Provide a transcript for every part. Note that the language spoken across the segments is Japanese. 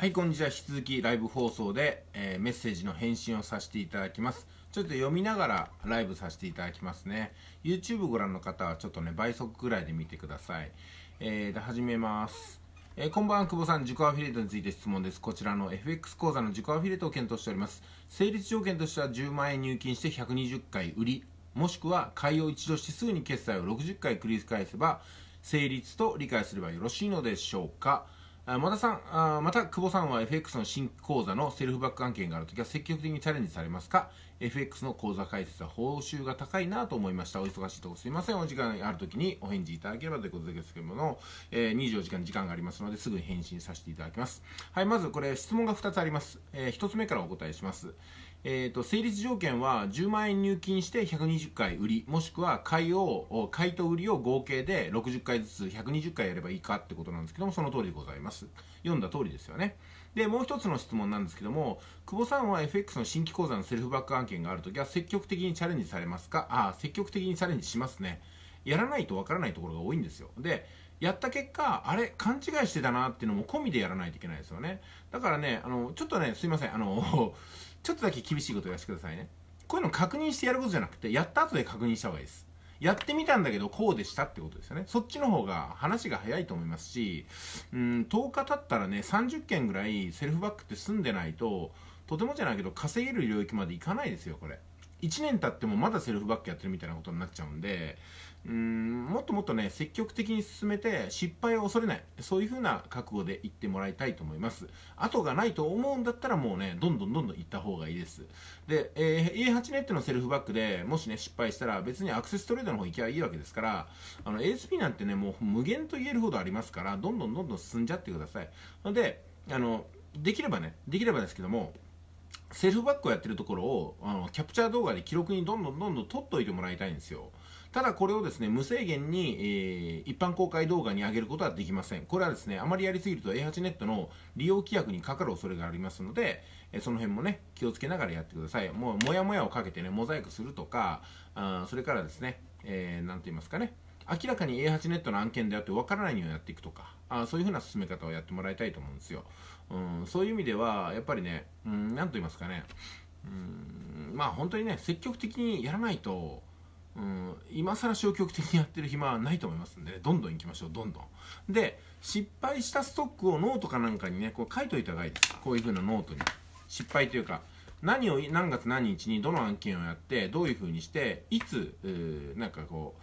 はい、こんにちは。引き続きライブ放送で、えー、メッセージの返信をさせていただきます。ちょっと読みながらライブさせていただきますね。YouTube ご覧の方はちょっとね、倍速ぐらいで見てください。えー、で、始めます。えー、こんばんは、久保さん。自己アフィリエイトについて質問です。こちらの FX 講座の自己アフィリエイトを検討しております。成立条件としては10万円入金して120回売り、もしくは買いを一度してすぐに決済を60回繰り返せば、成立と理解すればよろしいのでしょうか。あまたさんあまた久保さんは FX の新講座のセルフバック案件があるときは積極的にチャレンジされますか ?FX の口座開設は報酬が高いなと思いました。お忙しいとこすいません。お時間あるときにお返事いただければということですけども、えー、24時間時間がありますのですぐに返信させていただきます。はい、まずこれ質問が2つあります。えー、1つ目からお答えします。えーと、成立条件は10万円入金して120回売りもしくは買いを買いと売りを合計で60回ずつ120回やればいいかってことなんですけどもその通りでございます読んだ通りですよねでもう一つの質問なんですけども久保さんは FX の新規口座のセルフバック案件があるときは積極的にチャレンジされますかああ積極的にチャレンジしますねやらないとわからないところが多いんですよでやった結果、あれ、勘違いしてたなっていうのも込みでやらないといけないですよね。だからね、あの、ちょっとね、すいません、あの、ちょっとだけ厳しいことをやらせてくださいね。こういうの確認してやることじゃなくて、やった後で確認した方がいいです。やってみたんだけど、こうでしたってことですよね。そっちの方が話が早いと思いますし、うん、10日経ったらね、30件ぐらいセルフバックって済んでないと、とてもじゃないけど、稼げる領域までいかないですよ、これ。1年経ってもまだセルフバックやってるみたいなことになっちゃうんで、うーん、もっともっとね、積極的に進めて、失敗を恐れない。そういう風な覚悟で行ってもらいたいと思います。後がないと思うんだったらもうね、どんどんどんどん行った方がいいです。で、えー、A8 ネットのセルフバックでもしね、失敗したら別にアクセストレードの方行きゃいいわけですから、あの、ASP なんてね、もう無限と言えるほどありますから、どんどんどんどん進んじゃってください。ので、あの、できればね、できればですけども、セルフバックをやってるところをあのキャプチャー動画で記録にどんどんどんどん撮っておいてもらいたいんですよ。ただこれをですね、無制限に、えー、一般公開動画に上げることはできません。これはですね、あまりやりすぎると A8 ネットの利用規約にかかる恐れがありますので、えその辺もね、気をつけながらやってください。もう、モやもやをかけてね、モザイクするとか、あそれからですね、えー、て言いますかね、明らかに A8 ネットの案件だあって分からないようにやっていくとかあそういうふうな進め方をやってもらいたいと思うんですよ、うん、そういう意味ではやっぱりね何、うん、と言いますかね、うん、まあ本当にね積極的にやらないとうん、今更消極的にやってる暇はないと思いますんで、ね、どんどん行きましょう、どんどん。で、失敗したストックをノートかなんかにね、こう書いといた方がいいです。こういう風なノートに。失敗というか、何を、何月何日にどの案件をやって、どういう風にして、いつ、なんかこう、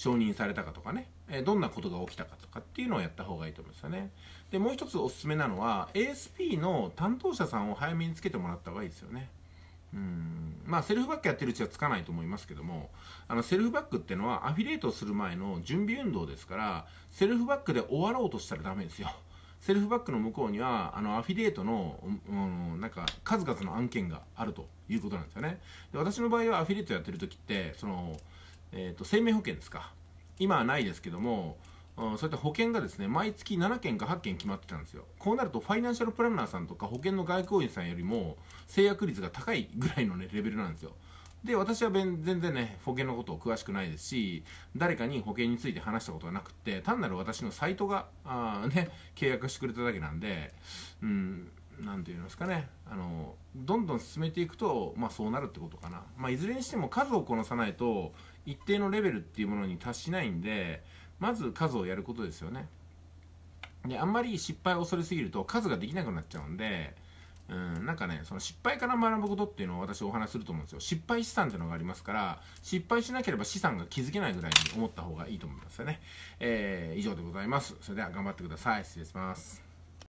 承認されたかとかね、えどんなことが起きたかとかっていうのをやった方がいいと思いますよね。で、もう一つおすすめなのは、ASP の担当者さんを早めにつけてもらった方がいいですよね。うん。まあ、セルフバックやってるうちはつかないと思いますけども、あの、セルフバックってのはアフィリエイトする前の準備運動ですから、セルフバックで終わろうとしたらダメですよ。セルフバックの向こうにはあのアフィリエイトの、うん、なんか数々の案件があるということなんですよねで私の場合はアフィリエイトやってる時ってそのえーと、生命保険ですか今はないですけども、うん、そういった保険がですね毎月7件か8件決まってたんですよこうなるとファイナンシャルプランナーさんとか保険の外交員さんよりも制約率が高いぐらいの、ね、レベルなんですよで私は全然ね保険のことを詳しくないですし誰かに保険について話したことがなくて単なる私のサイトがあ、ね、契約してくれただけなんで、うん、何て言いますかねあのどんどん進めていくと、まあ、そうなるってことかな、まあ、いずれにしても数をこなさないと一定のレベルっていうものに達しないんでまず数をやることですよねであんまり失敗を恐れすぎると数ができなくなっちゃうんでうんなんかねその失敗から学ぶことっていうのを私お話すると思うんですよ失敗資産っていうのがありますから失敗しなければ資産が築けないぐらいに思った方がいいと思いますよね、えー、以上でございますそれでは頑張ってください失礼します